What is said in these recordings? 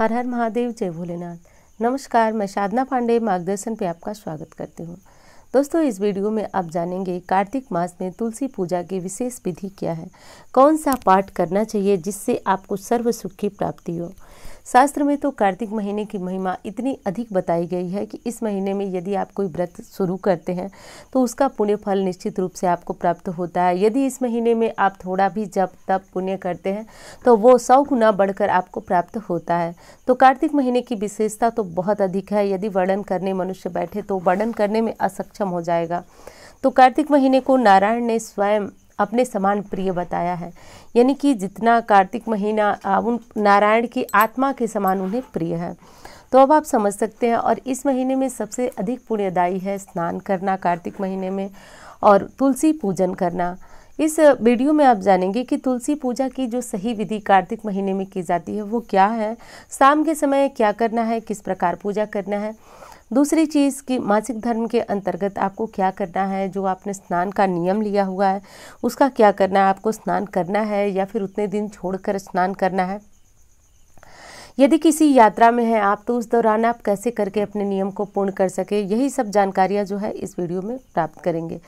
हर हर महादेव जय भोलेनाथ नमस्कार मैं साधना पांडे मार्गदर्शन पे आपका स्वागत करती हूँ दोस्तों इस वीडियो में आप जानेंगे कार्तिक मास में तुलसी पूजा की विशेष विधि क्या है कौन सा पाठ करना चाहिए जिससे आपको सर्व सुख की प्राप्ति हो शास्त्र में तो कार्तिक महीने की महिमा इतनी अधिक बताई गई है कि इस महीने में यदि आप कोई व्रत शुरू करते हैं तो उसका पुण्य फल निश्चित रूप से आपको प्राप्त होता है यदि इस महीने में आप थोड़ा भी जब तब पुण्य करते हैं तो वो सौ गुना बढ़कर आपको प्राप्त होता है तो कार्तिक महीने की विशेषता तो बहुत अधिक है यदि वर्णन करने मनुष्य बैठे तो वर्णन करने में असक्षम हो जाएगा तो कार्तिक महीने को नारायण ने स्वयं अपने समान प्रिय बताया है यानी कि जितना कार्तिक महीना उन नारायण की आत्मा के समान उन्हें प्रिय है तो अब आप समझ सकते हैं और इस महीने में सबसे अधिक पुण्यदायी है स्नान करना कार्तिक महीने में और तुलसी पूजन करना इस वीडियो में आप जानेंगे कि तुलसी पूजा की जो सही विधि कार्तिक महीने में की जाती है वो क्या है शाम के समय क्या करना है किस प्रकार पूजा करना है दूसरी चीज़ कि मासिक धर्म के अंतर्गत आपको क्या करना है जो आपने स्नान का नियम लिया हुआ है उसका क्या करना है आपको स्नान करना है या फिर उतने दिन छोड़कर स्नान करना है यदि किसी यात्रा में हैं आप तो उस दौरान आप कैसे करके अपने नियम को पूर्ण कर सके यही सब जानकारियाँ जो है इस वीडियो में प्राप्त करेंगे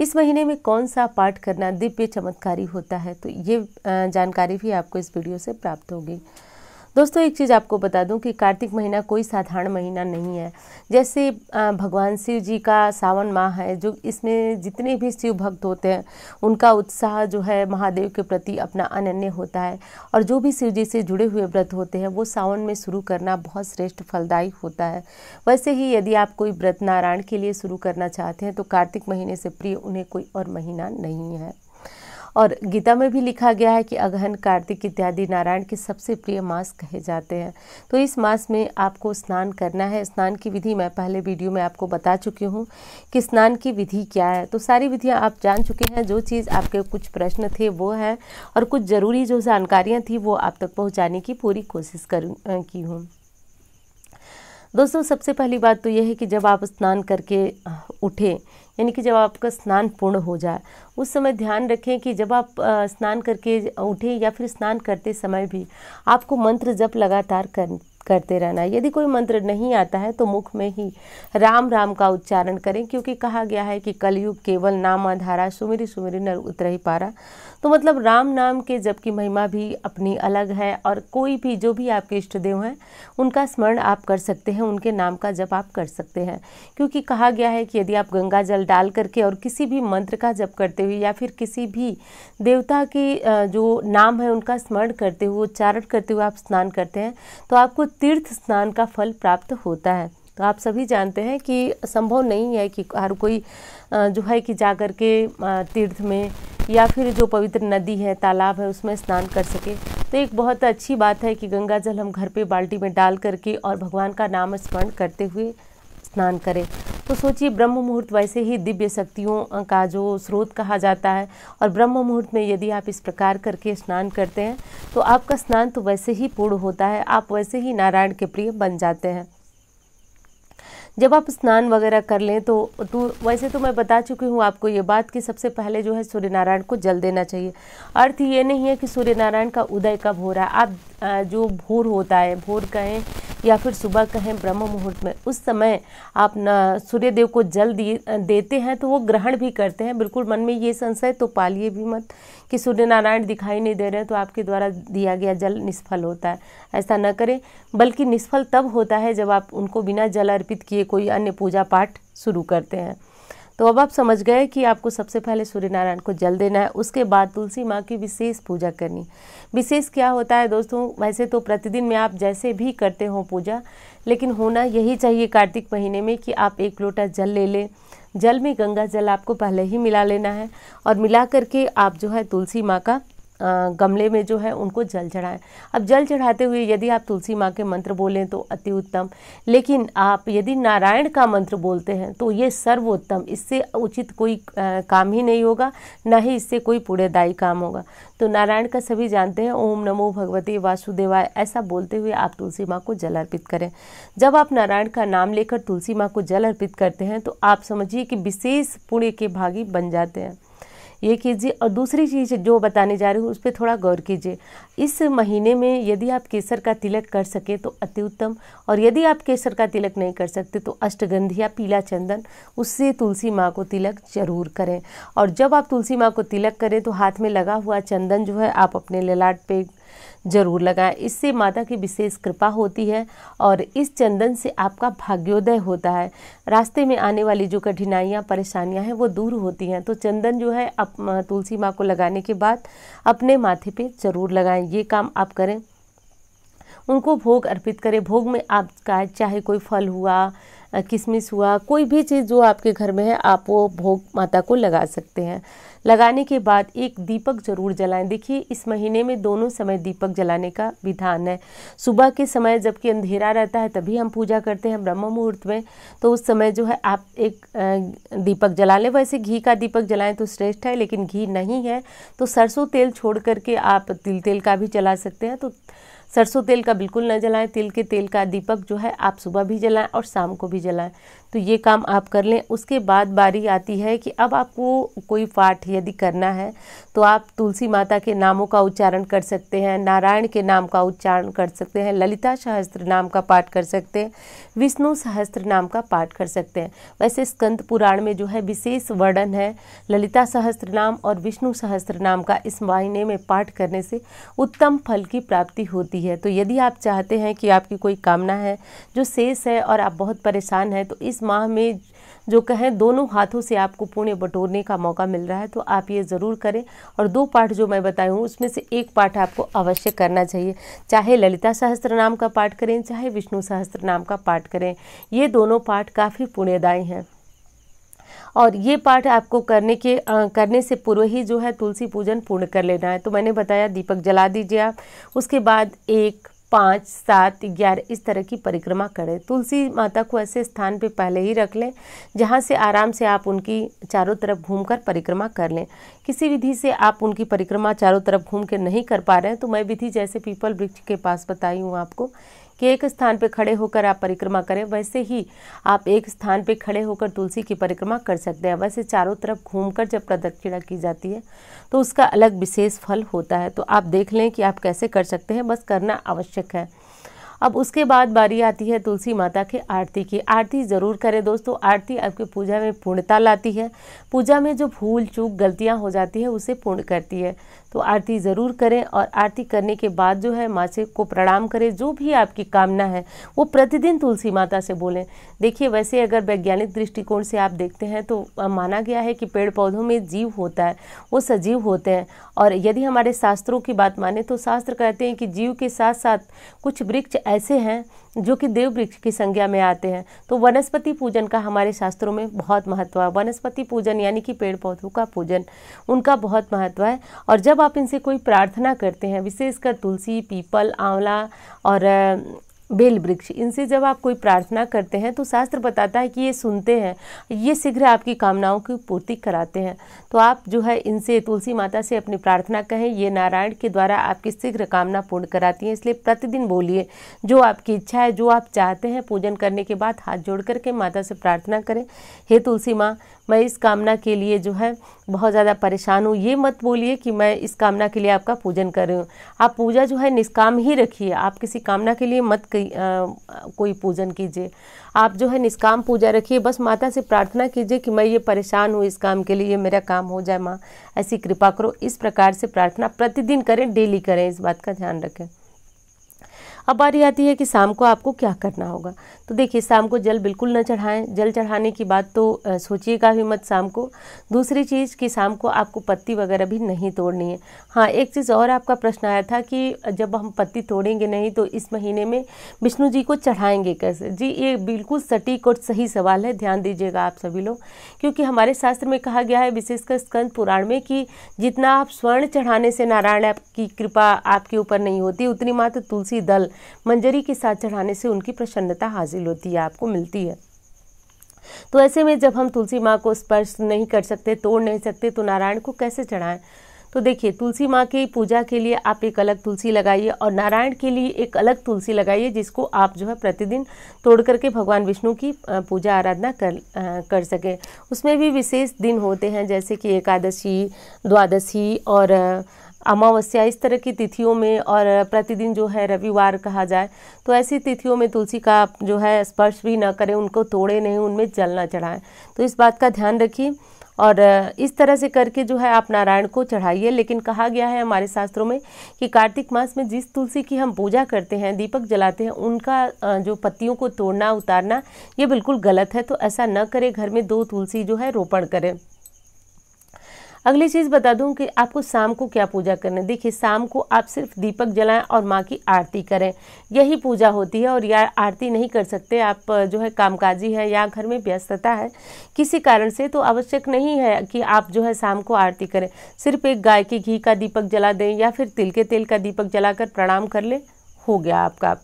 इस महीने में कौन सा पाठ करना दिव्य चमत्कारी होता है तो ये जानकारी भी आपको इस वीडियो से प्राप्त होगी दोस्तों एक चीज़ आपको बता दूं कि कार्तिक महीना कोई साधारण महीना नहीं है जैसे भगवान शिव जी का सावन माह है जो इसमें जितने भी शिव भक्त होते हैं उनका उत्साह जो है महादेव के प्रति अपना अनन्य होता है और जो भी शिव जी से जुड़े हुए व्रत होते हैं वो सावन में शुरू करना बहुत श्रेष्ठ फलदायी होता है वैसे ही यदि आप कोई व्रत नारायण के लिए शुरू करना चाहते हैं तो कार्तिक महीने से प्रिय उन्हें कोई और महीना नहीं है और गीता में भी लिखा गया है कि अगहन कार्तिक इत्यादि नारायण के सबसे प्रिय मास कहे जाते हैं तो इस मास में आपको स्नान करना है स्नान की विधि मैं पहले वीडियो में आपको बता चुकी हूँ कि स्नान की विधि क्या है तो सारी विधियाँ आप जान चुके हैं जो चीज़ आपके कुछ प्रश्न थे वो हैं और कुछ ज़रूरी जो जानकारियाँ थी वो आप तक पहुँचाने की पूरी कोशिश कर की हूँ दोस्तों सबसे पहली बात तो यह है कि जब आप स्नान करके उठें यानी कि जब आपका स्नान पूर्ण हो जाए उस समय ध्यान रखें कि जब आप स्नान करके उठें या फिर स्नान करते समय भी आपको मंत्र जप लगातार कर करते रहना है यदि कोई मंत्र नहीं आता है तो मुख में ही राम राम का उच्चारण करें क्योंकि कहा गया है कि कलयुग केवल नाम आधारा सुमिरी सुमिरी नर ही पारा तो मतलब राम नाम के जबकि महिमा भी अपनी अलग है और कोई भी जो भी आपके इष्ट देव हैं उनका स्मरण आप कर सकते हैं उनके नाम का जप आप कर सकते हैं क्योंकि कहा गया है कि यदि आप गंगा जल डाल करके और किसी भी मंत्र का जप करते हुए या फिर किसी भी देवता के जो नाम है उनका स्मरण करते हुए उच्चारण करते हुए आप स्नान करते हैं तो आपको तीर्थ स्नान का फल प्राप्त होता है तो आप सभी जानते हैं कि संभव नहीं है कि हर कोई जो है कि जा कर के तीर्थ में या फिर जो पवित्र नदी है तालाब है उसमें स्नान कर सके तो एक बहुत अच्छी बात है कि गंगा जल हम घर पे बाल्टी में डाल करके और भगवान का नाम स्मरण करते हुए स्नान करें तो सोचिए ब्रह्म मुहूर्त वैसे ही दिव्य शक्तियों का जो स्रोत कहा जाता है और ब्रह्म मुहूर्त में यदि आप इस प्रकार करके स्नान करते हैं तो आपका स्नान तो वैसे ही पूर्ण होता है आप वैसे ही नारायण के प्रिय बन जाते हैं जब आप स्नान वगैरह कर लें तो तो वैसे तो मैं बता चुकी हूँ आपको ये बात कि सबसे पहले जो है सूर्यनारायण को जल देना चाहिए अर्थ ये नहीं है कि सूर्यनारायण का उदय कब हो रहा है आप जो भोर होता है भोर कहें या फिर सुबह कहें ब्रह्म मुहूर्त में उस समय आप न सूर्यदेव को जल दिए देते हैं तो वो ग्रहण भी करते हैं बिल्कुल मन में ये संशय तो पालिए भी मत कि सूर्य नारायण दिखाई नहीं दे रहे हैं तो आपके द्वारा दिया गया जल निष्फल होता है ऐसा न करें बल्कि निष्फल तब होता है जब आप उनको बिना जल अर्पित किए कोई अन्य पूजा पाठ शुरू करते हैं तो अब आप समझ गए कि आपको सबसे पहले सूर्य नारायण को जल देना है उसके बाद तुलसी माँ की विशेष पूजा करनी विशेष क्या होता है दोस्तों वैसे तो प्रतिदिन में आप जैसे भी करते हो पूजा लेकिन होना यही चाहिए कार्तिक महीने में कि आप एक लोटा जल ले लें जल में गंगा जल आपको पहले ही मिला लेना है और मिला करके आप जो है तुलसी माँ का गमले में जो है उनको जल चढ़ाएं अब जल चढ़ाते हुए यदि आप तुलसी माँ के मंत्र बोलें तो अति उत्तम लेकिन आप यदि नारायण का मंत्र बोलते हैं तो ये सर्वोत्तम इससे उचित कोई काम ही नहीं होगा ना ही इससे कोई पुण्यदायी काम होगा तो नारायण का सभी जानते हैं ओम नमो भगवते वासुदेवाय ऐसा बोलते हुए आप तुलसी माँ को जल अर्पित करें जब आप नारायण का नाम लेकर तुलसी माँ को जल अर्पित करते हैं तो आप समझिए कि विशेष पुण्य के भागी बन जाते हैं ये कीजिए और दूसरी चीज़ जो बताने जा रही हूँ उस पर थोड़ा गौर कीजिए इस महीने में यदि आप केसर का तिलक कर सके तो अति उत्तम और यदि आप केसर का तिलक नहीं कर सकते तो अष्टगंध या पीला चंदन उससे तुलसी माँ को तिलक जरूर करें और जब आप तुलसी माँ को तिलक करें तो हाथ में लगा हुआ चंदन जो है आप अपने ललाट पे जरूर लगाएं इससे माता की विशेष कृपा होती है और इस चंदन से आपका भाग्योदय होता है रास्ते में आने वाली जो कठिनाइयाँ परेशानियाँ हैं वो दूर होती हैं तो चंदन जो है आप तुलसी माँ को लगाने के बाद अपने माथे पर ज़रूर लगाएँ ये काम आप करें उनको भोग अर्पित करें भोग में आपका चाहे कोई फल हुआ किसमिस हुआ कोई भी चीज़ जो आपके घर में है आप वो भोग माता को लगा सकते हैं लगाने के बाद एक दीपक जरूर जलाएं देखिए इस महीने में दोनों समय दीपक जलाने का विधान है सुबह के समय जबकि अंधेरा रहता है तभी हम पूजा करते हैं ब्रह्म मुहूर्त में तो उस समय जो है आप एक दीपक जला लें वैसे घी का दीपक जलाएं तो श्रेष्ठ है लेकिन घी नहीं है तो सरसों तेल छोड़ करके आप तिल तेल का भी जला सकते हैं तो सरसों तेल का बिल्कुल ना जलाएं तिल के तेल का दीपक जो है आप सुबह भी जलाएं और शाम को भी जलाएं तो ये काम आप कर लें उसके बाद बारी आती है कि अब आपको कोई पाठ यदि करना है तो आप तुलसी माता के नामों का उच्चारण कर सकते हैं नारायण के नाम का उच्चारण कर सकते हैं ललिता सहस्त्र नाम का पाठ कर सकते हैं विष्णु सहस्त्र नाम का पाठ कर सकते हैं वैसे स्कंद पुराण में जो है विशेष वर्णन है ललिता सहस्त्र नाम और विष्णु सहस्त्र नाम का इस महीने में पाठ करने से उत्तम फल की प्राप्ति होती है तो यदि आप चाहते हैं कि आपकी कोई कामना है जो शेष है और आप बहुत परेशान हैं तो इस माह में जो कहें दोनों हाथों से आपको पुण्य बटोरने का मौका मिल रहा है तो आप ये ज़रूर करें और दो पाठ जो मैं बताई हूँ उसमें से एक पाठ आपको अवश्य करना चाहिए चाहे ललिता सहस्त्र नाम का पाठ करें चाहे विष्णु सहस्त्र नाम का पाठ करें ये दोनों पाठ काफ़ी पुण्यदायी हैं और ये पाठ आपको करने के आ, करने से पूर्व ही जो है तुलसी पूजन पूर्ण कर लेना है तो मैंने बताया दीपक जला दीजिए आप उसके बाद एक पाँच सात ग्यारह इस तरह की परिक्रमा करें तुलसी माता को ऐसे स्थान पे पहले ही रख लें जहाँ से आराम से आप उनकी चारों तरफ घूमकर परिक्रमा कर लें किसी विधि से आप उनकी परिक्रमा चारों तरफ घूम के नहीं कर पा रहे हैं तो मैं विधि जैसे पीपल वृक्ष के पास बताई हूँ आपको कि एक स्थान पर खड़े होकर आप परिक्रमा करें वैसे ही आप एक स्थान पर खड़े होकर तुलसी की परिक्रमा कर सकते हैं वैसे चारों तरफ घूमकर जब प्रदक्षिणा की जाती है तो उसका अलग विशेष फल होता है तो आप देख लें कि आप कैसे कर सकते हैं बस करना आवश्यक है अब उसके बाद बारी आती है तुलसी माता के आरती की आरती ज़रूर करें दोस्तों आरती आपकी पूजा में पूर्णता लाती है पूजा में जो भूल चूक गलतियाँ हो जाती है उसे पूर्ण करती है तो आरती ज़रूर करें और आरती करने के बाद जो है माँ से को प्रणाम करें जो भी आपकी कामना है वो प्रतिदिन तुलसी माता से बोलें देखिए वैसे अगर वैज्ञानिक दृष्टिकोण से आप देखते हैं तो माना गया है कि पेड़ पौधों में जीव होता है वो सजीव होते हैं और यदि हमारे शास्त्रों की बात माने तो शास्त्र कहते हैं कि जीव के साथ साथ कुछ वृक्ष ऐसे हैं जो कि देव वृक्ष की संज्ञा में आते हैं तो वनस्पति पूजन का हमारे शास्त्रों में बहुत महत्व है वनस्पति पूजन यानी कि पेड़ पौधों का पूजन उनका बहुत महत्व है और जब आप इनसे कोई प्रार्थना करते हैं विशेषकर तुलसी पीपल आंवला और बेल वृक्ष इनसे जब आप कोई प्रार्थना करते हैं तो शास्त्र बताता है कि ये सुनते हैं ये शीघ्र आपकी कामनाओं की पूर्ति कराते हैं तो आप जो है इनसे तुलसी माता से अपनी प्रार्थना कहें ये नारायण के द्वारा आपकी शीघ्र कामना पूर्ण कराती हैं इसलिए प्रतिदिन बोलिए जो आपकी इच्छा है जो आप चाहते हैं पूजन करने के बाद हाथ जोड़ करके माता से प्रार्थना करें हे तुलसी माँ मैं इस कामना के लिए जो है बहुत ज़्यादा परेशान हूँ ये मत बोलिए कि मैं इस कामना के लिए आपका पूजन कर रही हूँ आप पूजा जो है निष्काम ही रखिए आप किसी कामना के लिए मत कोई पूजन कीजिए आप जो है निष्काम पूजा रखिए बस माता से प्रार्थना कीजिए कि मैं ये परेशान हूँ इस काम के लिए मेरा काम हो जाए माँ ऐसी कृपा करो इस प्रकार से प्रार्थना प्रतिदिन करें डेली करें इस बात का ध्यान रखें अब बारी आती है कि शाम को आपको क्या करना होगा तो देखिए शाम को जल बिल्कुल न चढ़ाएं जल चढ़ाने की बात तो सोचिएगा भी मत शाम को दूसरी चीज़ कि शाम को आपको पत्ती वगैरह भी नहीं तोड़नी है हाँ एक चीज़ और आपका प्रश्न आया था कि जब हम पत्ती तोड़ेंगे नहीं तो इस महीने में विष्णु जी को चढ़ाएंगे कैसे जी ये बिल्कुल सटीक और सही सवाल है ध्यान दीजिएगा आप सभी लोग क्योंकि हमारे शास्त्र में कहा गया है विशेषकर स्कंद पुराण में कि जितना आप स्वर्ण चढ़ाने से नारायण की कृपा आपके ऊपर नहीं होती उतनी मात्र तुलसी दल मंजरी के साथ चढ़ाने से उनकी प्रसन्नता हासिल होती है आपको मिलती है तो ऐसे में जब हम तुलसी माँ को स्पर्श नहीं कर सकते तोड़ नहीं सकते तो नारायण को कैसे चढ़ाएं तो देखिए तुलसी माँ की पूजा के लिए आप एक अलग तुलसी लगाइए और नारायण के लिए एक अलग तुलसी लगाइए जिसको आप जो है प्रतिदिन तोड़ करके भगवान विष्णु की पूजा आराधना कर आ, कर सकें उसमें भी विशेष दिन होते हैं जैसे कि एकादशी द्वादशी और आ, अमावस्या इस तरह की तिथियों में और प्रतिदिन जो है रविवार कहा जाए तो ऐसी तिथियों में तुलसी का जो है स्पर्श भी ना करें उनको तोड़े नहीं उनमें जल ना चढ़ाएं तो इस बात का ध्यान रखिए और इस तरह से करके जो है आप नारायण को चढ़ाइए लेकिन कहा गया है हमारे शास्त्रों में कि कार्तिक मास में जिस तुलसी की हम पूजा करते हैं दीपक जलाते हैं उनका जो पत्तियों को तोड़ना उतारना ये बिल्कुल गलत है तो ऐसा न करें घर में दो तुलसी जो है रोपण करें अगली चीज़ बता दूं कि आपको शाम को क्या पूजा करना है देखिए शाम को आप सिर्फ दीपक जलाएं और माँ की आरती करें यही पूजा होती है और या आरती नहीं कर सकते आप जो है कामकाजी हैं या घर में व्यस्तता है किसी कारण से तो आवश्यक नहीं है कि आप जो है शाम को आरती करें सिर्फ एक गाय के घी का दीपक जला दें या फिर तिल के तेल का दीपक जलाकर प्रणाम कर लें हो गया आपका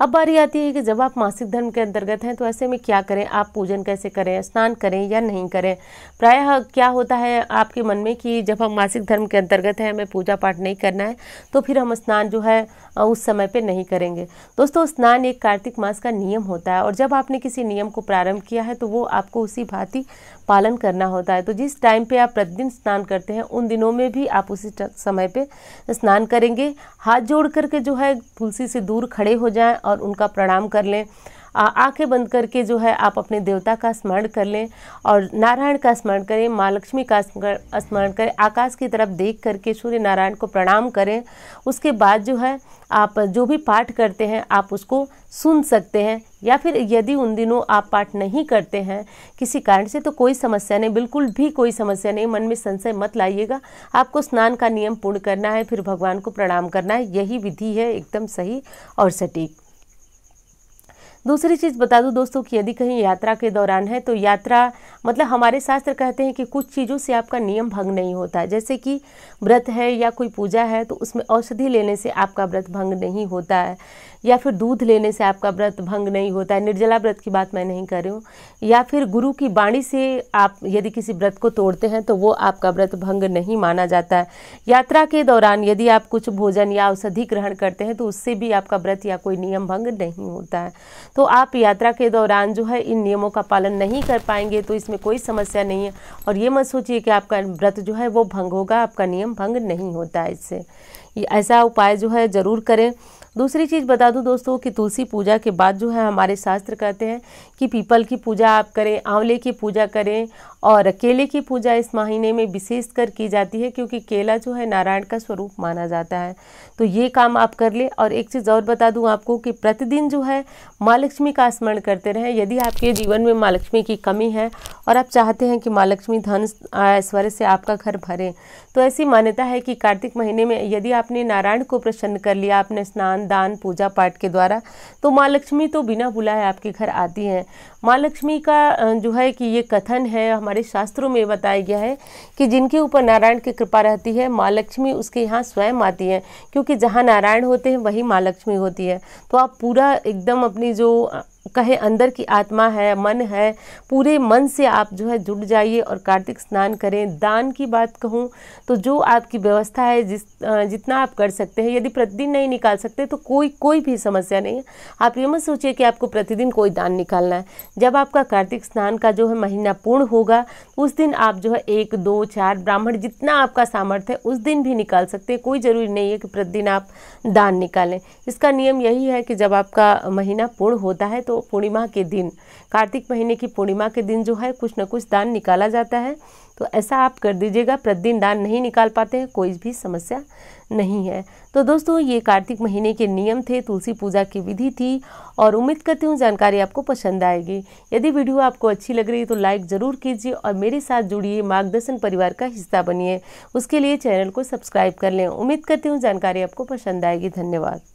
अब बारी आती है कि जब आप मासिक धर्म के अंतर्गत हैं तो ऐसे में क्या करें आप पूजन कैसे करें स्नान करें या नहीं करें प्रायः क्या होता है आपके मन में कि जब हम मासिक धर्म के अंतर्गत हैं हमें पूजा पाठ नहीं करना है तो फिर हम स्नान जो है उस समय पर नहीं करेंगे दोस्तों स्नान एक कार्तिक मास का नियम होता है और जब आपने किसी नियम को प्रारंभ किया है तो वो आपको उसी भांति पालन करना होता है तो जिस टाइम पे आप प्रतिदिन स्नान करते हैं उन दिनों में भी आप उसी समय पे स्नान करेंगे हाथ जोड़ करके जो है तुलसी से दूर खड़े हो जाएं और उनका प्रणाम कर लें आंखें बंद करके जो है आप अपने देवता का स्मरण कर लें और नारायण का स्मरण करें माँ लक्ष्मी का स्मरण करें आकाश की तरफ देख करके सूर्य नारायण को प्रणाम करें उसके बाद जो है आप जो भी पाठ करते हैं आप उसको सुन सकते हैं या फिर यदि उन दिनों आप पाठ नहीं करते हैं किसी कारण से तो कोई समस्या नहीं बिल्कुल भी कोई समस्या नहीं मन में संशय मत लाइएगा आपको स्नान का नियम पूर्ण करना है फिर भगवान को प्रणाम करना है यही विधि है एकदम सही और सटीक दूसरी चीज़ बता दूँ दोस्तों कि यदि कहीं यात्रा के दौरान है तो यात्रा मतलब हमारे शास्त्र कहते हैं कि कुछ चीज़ों से आपका नियम भंग नहीं होता जैसे कि व्रत है या कोई पूजा है तो उसमें औषधि लेने से आपका व्रत भंग नहीं होता है या फिर दूध लेने से आपका व्रत भंग नहीं होता है निर्जला व्रत की बात मैं नहीं कर रही हूँ या फिर गुरु की बाणी से आप यदि किसी व्रत को तोड़ते हैं तो वो आपका व्रत भंग नहीं माना जाता है यात्रा के दौरान यदि आप कुछ भोजन या औषधि ग्रहण करते हैं तो उससे भी आपका व्रत या कोई नियम भंग नहीं होता है तो आप यात्रा के दौरान जो है इन नियमों का पालन नहीं कर पाएंगे तो इसमें कोई समस्या नहीं है और ये मत सोचिए कि आपका व्रत जो है वो भंग होगा आपका नियम भ्रम भंग नहीं होता है इससे ऐसा उपाय जो है ज़रूर करें दूसरी चीज़ बता दूं दोस्तों कि तुलसी पूजा के बाद जो है हमारे शास्त्र कहते हैं कि पीपल की पूजा आप करें आंवले की पूजा करें और केले की पूजा इस महीने में विशेषकर की जाती है क्योंकि केला जो है नारायण का स्वरूप माना जाता है तो ये काम आप कर ले और एक चीज़ और बता दूं आपको कि प्रतिदिन जो है माँ लक्ष्मी का स्मरण करते रहें यदि आपके जीवन में माँ लक्ष्मी की कमी है और आप चाहते हैं कि माँ लक्ष्मी धन ऐश्वर्य से आपका घर भरे तो ऐसी मान्यता है कि कार्तिक महीने में यदि आपने नारायण को प्रसन्न कर लिया आपने स्नान दान पूजा पाठ के द्वारा तो माँ लक्ष्मी तो बिना बुलाए आपके घर आती हैं माँ लक्ष्मी का जो है कि ये कथन है हमारे शास्त्रों में बताया गया है कि जिनके ऊपर नारायण की कृपा रहती है माँ लक्ष्मी उसके यहाँ स्वयं आती है क्योंकि जहाँ नारायण होते हैं वही माँ लक्ष्मी होती है तो आप पूरा एकदम अपनी जो कहे अंदर की आत्मा है मन है पूरे मन से आप जो है जुड़ जाइए और कार्तिक स्नान करें दान की बात कहूँ तो जो आपकी व्यवस्था है जिस जितना आप कर सकते हैं यदि प्रतिदिन नहीं निकाल सकते तो कोई कोई भी समस्या नहीं है आप ये मत सोचिए कि आपको प्रतिदिन कोई दान निकालना है जब आपका कार्तिक स्नान का जो है महीना पूर्ण होगा उस दिन आप जो है एक दो चार ब्राह्मण जितना आपका सामर्थ्य है उस दिन भी निकाल सकते हैं कोई ज़रूरी नहीं है कि प्रतिदिन आप दान निकालें इसका नियम यही है कि जब आपका महीना पूर्ण होता है तो तो पूर्णिमा के दिन कार्तिक महीने की पूर्णिमा के दिन जो है कुछ ना कुछ दान निकाला जाता है तो ऐसा आप कर दीजिएगा प्रतिदिन दान नहीं निकाल पाते हैं कोई भी समस्या नहीं है तो दोस्तों ये कार्तिक महीने के नियम थे तुलसी पूजा की विधि थी और उम्मीद करती हूँ जानकारी आपको पसंद आएगी यदि वीडियो आपको अच्छी लग रही है तो लाइक ज़रूर कीजिए और मेरे साथ जुड़िए मार्गदर्शन परिवार का हिस्सा बनिए उसके लिए चैनल को सब्सक्राइब कर लें उम्मीद करती हूँ जानकारी आपको पसंद आएगी धन्यवाद